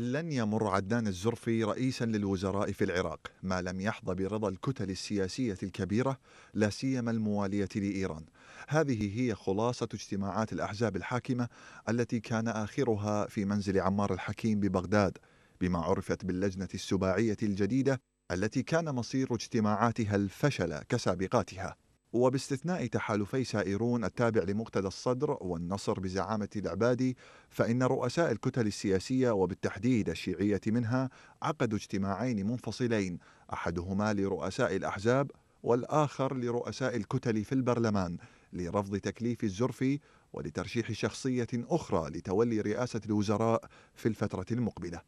لن يمر عدنان الزرفي رئيسا للوزراء في العراق ما لم يحظى برضا الكتل السياسيه الكبيره لا سيما المواليه لايران. هذه هي خلاصه اجتماعات الاحزاب الحاكمه التي كان اخرها في منزل عمار الحكيم ببغداد بما عرفت باللجنه السباعيه الجديده التي كان مصير اجتماعاتها الفشل كسابقاتها. وباستثناء تحالفي سائرون التابع لمقتدى الصدر والنصر بزعامة العبادي فإن رؤساء الكتل السياسية وبالتحديد الشيعية منها عقدوا اجتماعين منفصلين أحدهما لرؤساء الأحزاب والآخر لرؤساء الكتل في البرلمان لرفض تكليف الزرفي ولترشيح شخصية أخرى لتولي رئاسة الوزراء في الفترة المقبلة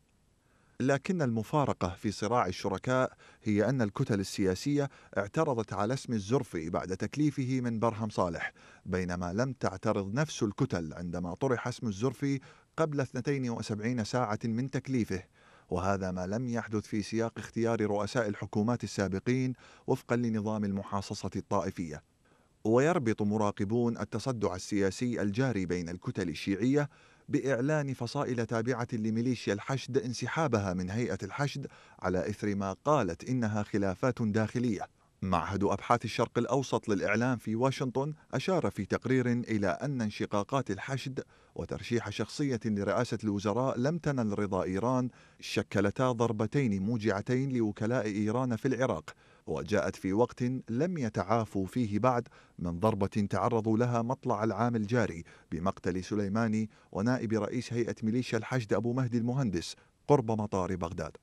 لكن المفارقة في صراع الشركاء هي أن الكتل السياسية اعترضت على اسم الزرفي بعد تكليفه من برهم صالح بينما لم تعترض نفس الكتل عندما طرح اسم الزرفي قبل 72 ساعة من تكليفه وهذا ما لم يحدث في سياق اختيار رؤساء الحكومات السابقين وفقا لنظام المحاصصة الطائفية ويربط مراقبون التصدع السياسي الجاري بين الكتل الشيعية باعلان فصائل تابعه لميليشيا الحشد انسحابها من هيئه الحشد على اثر ما قالت انها خلافات داخليه معهد ابحاث الشرق الاوسط للاعلام في واشنطن اشار في تقرير الى ان انشقاقات الحشد وترشيح شخصيه لرئاسه الوزراء لم تنل رضا ايران شكلتا ضربتين موجعتين لوكلاء ايران في العراق وجاءت في وقت لم يتعافوا فيه بعد من ضربة تعرضوا لها مطلع العام الجاري بمقتل سليماني ونائب رئيس هيئة ميليشيا الحشد أبو مهدي المهندس قرب مطار بغداد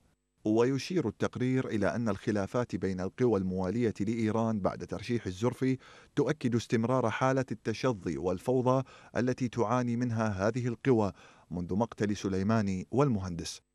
ويشير التقرير إلى أن الخلافات بين القوى الموالية لإيران بعد ترشيح الزرفي تؤكد استمرار حالة التشظي والفوضى التي تعاني منها هذه القوى منذ مقتل سليماني والمهندس